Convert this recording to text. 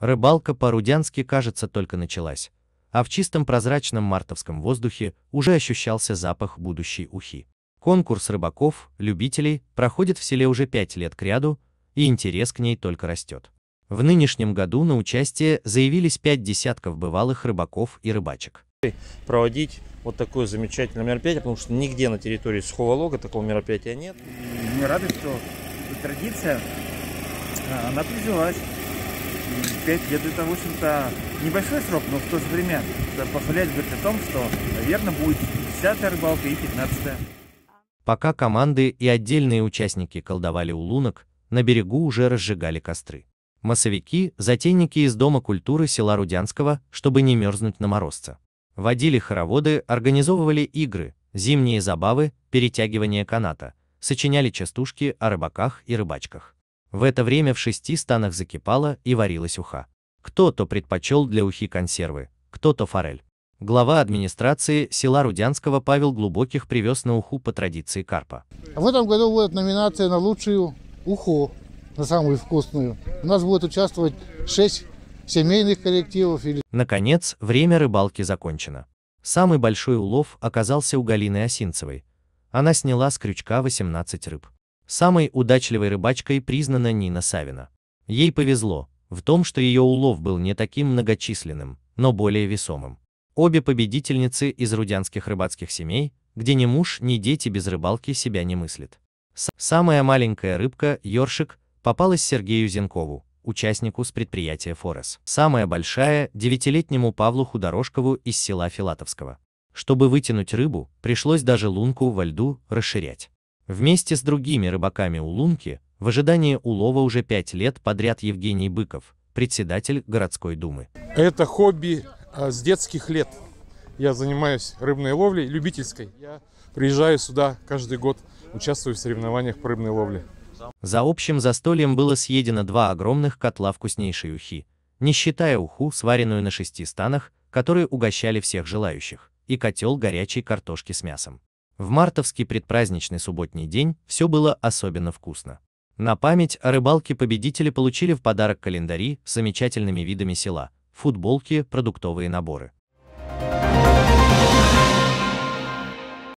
Рыбалка по-рудянски, кажется, только началась, а в чистом прозрачном мартовском воздухе уже ощущался запах будущей ухи. Конкурс рыбаков, любителей, проходит в селе уже пять лет кряду, и интерес к ней только растет. В нынешнем году на участие заявились пять десятков бывалых рыбаков и рыбачек. Проводить вот такое замечательное мероприятие, потому что нигде на территории Сухого Лога такого мероприятия нет. Мы рады, что традиция, а, она прижилась. 5 лет это, в общем-то, небольшой срок, но в то же время позволяет говорить о том, что, наверное, будет 10 рыбалка и 15 -я. Пока команды и отдельные участники колдовали у лунок, на берегу уже разжигали костры. Массовики, затейники из Дома культуры села Рудянского, чтобы не мерзнуть на морозце. Водили хороводы, организовывали игры, зимние забавы, перетягивание каната, сочиняли частушки о рыбаках и рыбачках. В это время в шести станах закипала и варилась уха. Кто-то предпочел для ухи консервы, кто-то форель. Глава администрации села Рудянского Павел Глубоких привез на уху по традиции карпа. В этом году будет номинация на лучшую уху, на самую вкусную. У нас будет участвовать шесть семейных коллективов. Или... Наконец, время рыбалки закончено. Самый большой улов оказался у Галины Осинцевой. Она сняла с крючка 18 рыб. Самой удачливой рыбачкой признана Нина Савина. Ей повезло в том, что ее улов был не таким многочисленным, но более весомым. Обе победительницы из рудянских рыбацких семей, где ни муж, ни дети без рыбалки себя не мыслят. Самая маленькая рыбка, ёршик, попалась Сергею Зенкову, участнику с предприятия «Форес». Самая большая – девятилетнему Павлу Худорожкову из села Филатовского. Чтобы вытянуть рыбу, пришлось даже лунку во льду расширять. Вместе с другими рыбаками у лунки в ожидании улова уже пять лет подряд Евгений Быков, председатель городской думы. Это хобби а, с детских лет. Я занимаюсь рыбной ловлей, любительской. Я приезжаю сюда каждый год, участвую в соревнованиях по рыбной ловле. За общим застольем было съедено два огромных котла вкуснейшей ухи, не считая уху, сваренную на шести станах, которые угощали всех желающих, и котел горячей картошки с мясом. В мартовский предпраздничный субботний день все было особенно вкусно. На память о рыбалке победители получили в подарок календари с замечательными видами села, футболки, продуктовые наборы.